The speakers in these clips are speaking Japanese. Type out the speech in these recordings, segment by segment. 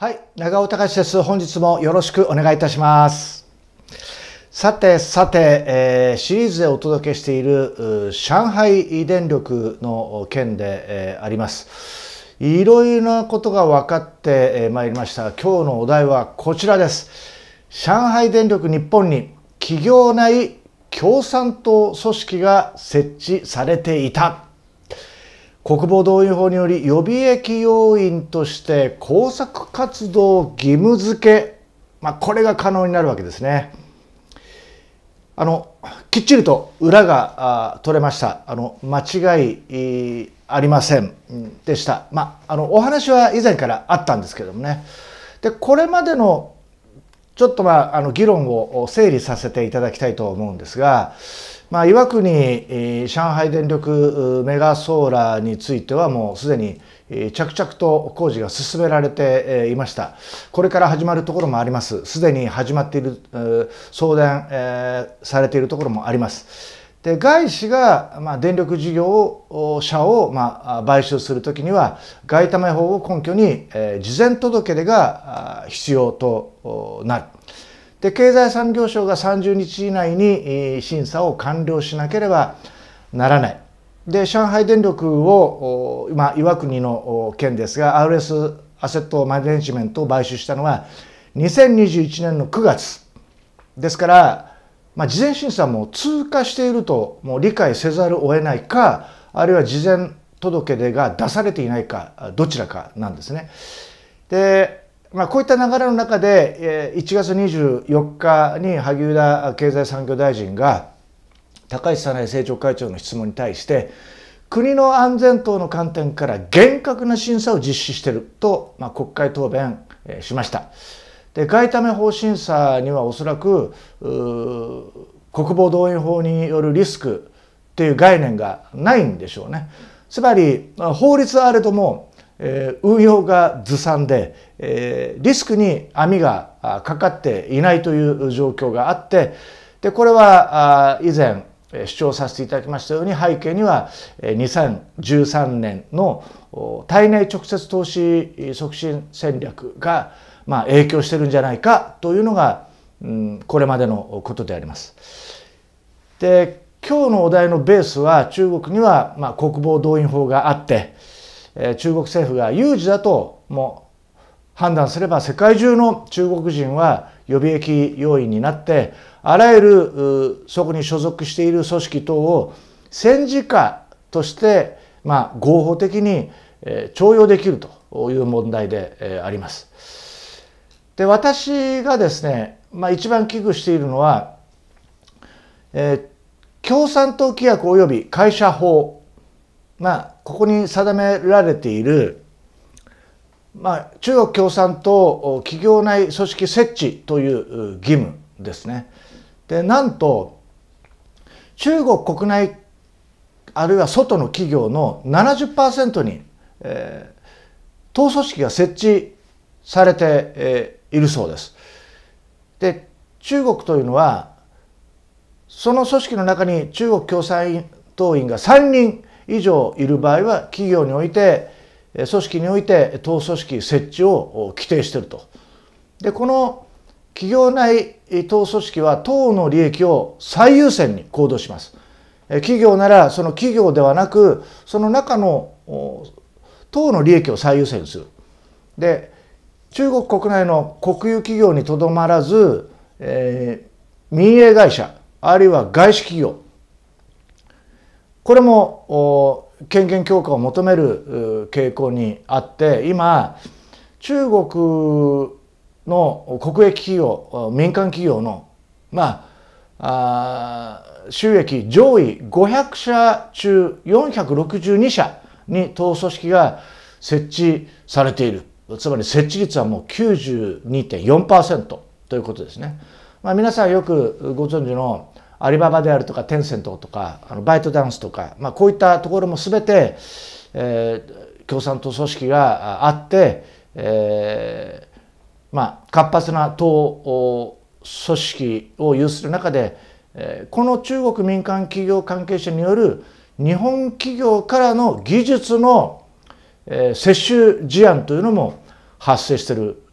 はい、長尾隆です。本日もよろしくお願いいたします。さてさて、えー、シリーズでお届けしている上海電力の件で、えー、あります。いろいろなことが分かってまいりました。今日のお題はこちらです。上海電力日本に企業内共産党組織が設置されていた国防動員法により予備役要員として工作活動義務付け、まあ、これが可能になるわけですね。あのきっちりと裏が取れましたあの間違いありませんでした、まあ、あのお話は以前からあったんですけどもねでこれまでのちょっとまああの議論を整理させていただきたいと思うんですがまあ、岩国、上海電力メガソーラーについてはもうすでに着々と工事が進められていましたこれから始まるところもありますすでに始まっている送電、えされているところもありますで外資が、まあ、電力事業者を、まあ、買収するときには外為法を根拠に、え事前届出が必要となるで経済産業省が30日以内に審査を完了しなければならない。で上海電力を、今岩国の件ですが RS アセットマネジメントを買収したのは2021年の9月ですから、まあ、事前審査も通過しているともう理解せざるを得ないかあるいは事前届出が出されていないかどちらかなんですね。でまあ、こういった流れの中で1月24日に萩生田経済産業大臣が高市早苗政調会長の質問に対して国の安全等の観点から厳格な審査を実施していると、まあ、国会答弁しました。で外為法審査にはおそらく国防動員法によるリスクっていう概念がないんでしょうね。つまり法律はあれどもえー、運用がずさんで、えー、リスクに網がかかっていないという状況があってでこれは以前主張させていただきましたように背景には2013年の体内直接投資促進戦略がまあ影響してるんじゃないかというのが、うん、これまでのことであります。で今日のお題のベースは中国にはまあ国防動員法があって、中国政府が有事だともう判断すれば世界中の中国人は予備役要員になってあらゆるそこに所属している組織等を戦時下として、まあ、合法的に徴用できるという問題であります。で私がですね、まあ、一番危惧しているのは、えー、共産党規約及び会社法まあ、ここに定められている、まあ、中国共産党企業内組織設置という義務ですね。でなんと中国国内あるいは外の企業の70%に、えー、党組織が設置されて、えー、いるそうです。で中国というのはその組織の中に中国共産党員が3人以上いる場合は企業において組織において党組織設置を規定していると。でこの企業内党組織は党の利益を最優先に行動します。企業ならその企業ではなくその中の党の利益を最優先する。で中国国内の国有企業にとどまらず、えー、民営会社あるいは外資企業これも権限強化を求める傾向にあって今中国の国益企業民間企業のまあ収益上位500社中462社に党組織が設置されているつまり設置率はもう92.4%ということですね。まあ、皆さんよくご存知のアリババであるとかテンセントとかあのバイトダンスとか、まあ、こういったところも全て、えー、共産党組織があって、えー、まあ、活発な党組織を有する中で、えー、この中国民間企業関係者による日本企業からの技術の、えー、接収事案というのも発生してる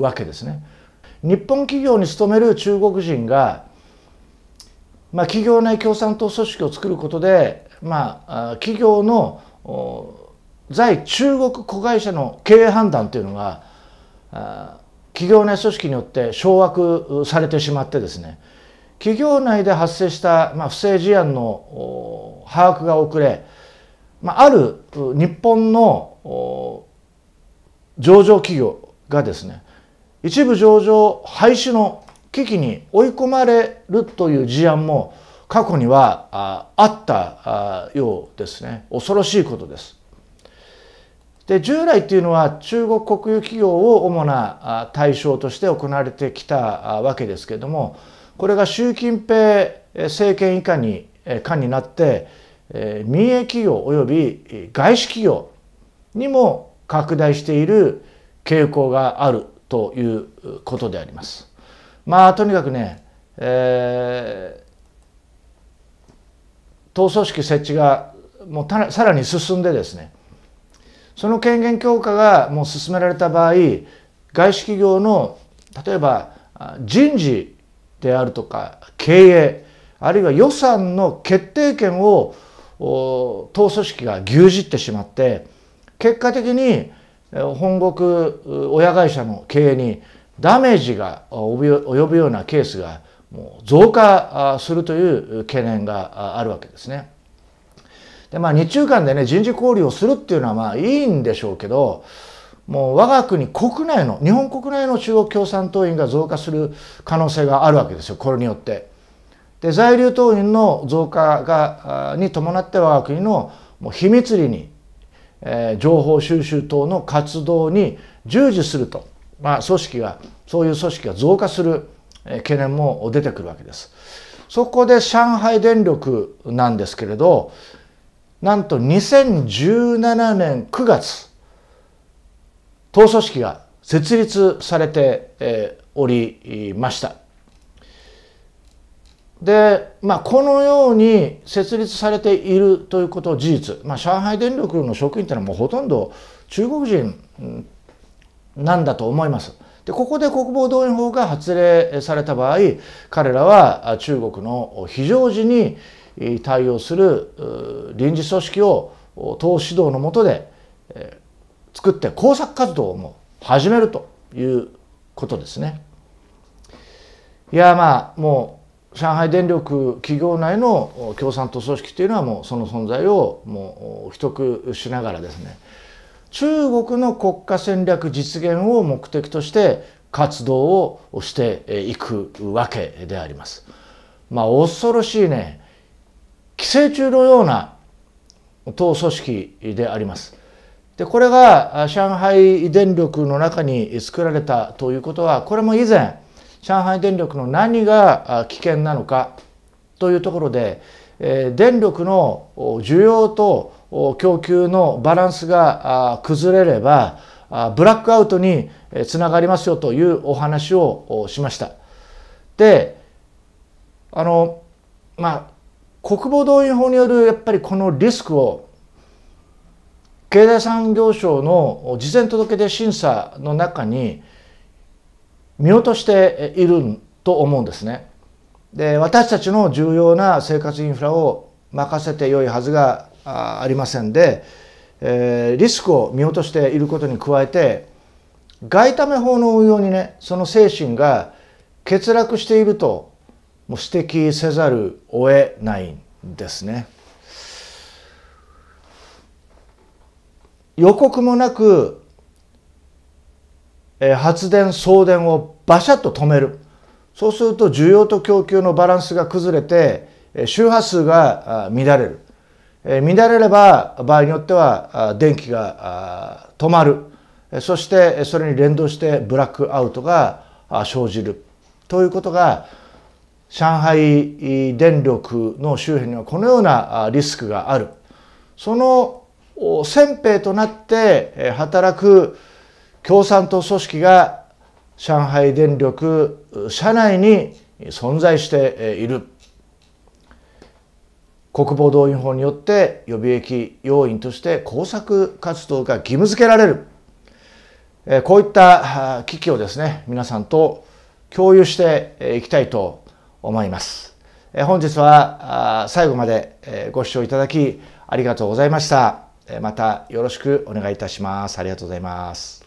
わけですね。日本企業に勤める中国人がまあ、企業内共産党組織を作ることで、まあ、企業の在中国子会社の経営判断というのが企業内組織によって掌握されてしまってですね企業内で発生した、まあ、不正事案の把握が遅れ、まあ、ある日本の上場企業がですね一部上場廃止の危機に追い込まれるという事案も過去にはあったようですね恐ろしいことです。で従来っていうのは中国国有企業を主な対象として行われてきたわけですけれどもこれが習近平政権以下に下になって民営企業及び外資企業にも拡大している傾向があるということであります。まあとにかくね、えー、党組織設置がもうさらに進んでですねその権限強化がもう進められた場合外資企業の例えば人事であるとか経営あるいは予算の決定権を党組織が牛耳ってしまって結果的に本国親会社の経営にダメージが及ぶようなケースがもう増加するという懸念があるわけですね。でまあ日中間でね人事交流をするっていうのはまあいいんでしょうけどもう我が国国内の日本国内の中国共産党員が増加する可能性があるわけですよこれによって。で在留党員の増加がに伴って我が国のもう秘密裏に、えー、情報収集等の活動に従事するとまあ、組織がそういう組織が増加する懸念も出てくるわけです。そこで上海電力なんですけれどなんと2017年9月党組織が設立されておりました。で、まあ、このように設立されているということ事実、まあ、上海電力の職員というのはもうほとんど中国人なんだと思います。でここで国防動員法が発令された場合彼らは中国の非常時に対応する臨時組織を党指導の下で作って工作活動をも始めるということですね。いやまあもう上海電力企業内の共産党組織というのはもうその存在をもう秘匿しながらですね中国の国家戦略実現を目的として活動をしていくわけであります。まあ恐ろしいね寄生虫のような党組織であります。でこれが上海電力の中に作られたということはこれも以前上海電力の何が危険なのかというところで電力の需要と供給のバランスが崩れればブラックアウトにつながりますよというお話をしました。であのまあ国防動員法によるやっぱりこのリスクを経済産業省の事前届出審査の中に見落としていると思うんですね。で私たちの重要な生活インフラを任せてよいはずがありませんで、えー、リスクを見落としていることに加えて外為法の運用にねその精神が欠落しているともう指摘せざるを得ないんですね。予告もなく、えー、発電送電をバシャッと止めるそうすると需要と供給のバランスが崩れて周波数が乱れる乱れれば場合によっては電気が止まるそしてそれに連動してブラックアウトが生じるということが上海電力の周辺にはこのようなリスクがあるその先兵となって働く共産党組織が上海電力社内に存在している。国防動員法によって予備役要員として工作活動が義務付けられる、えこういった危機をですね皆さんと共有していきたいと思います。本日は最後までご視聴いただきありがとうございました。またよろしくお願いいたします。ありがとうございます。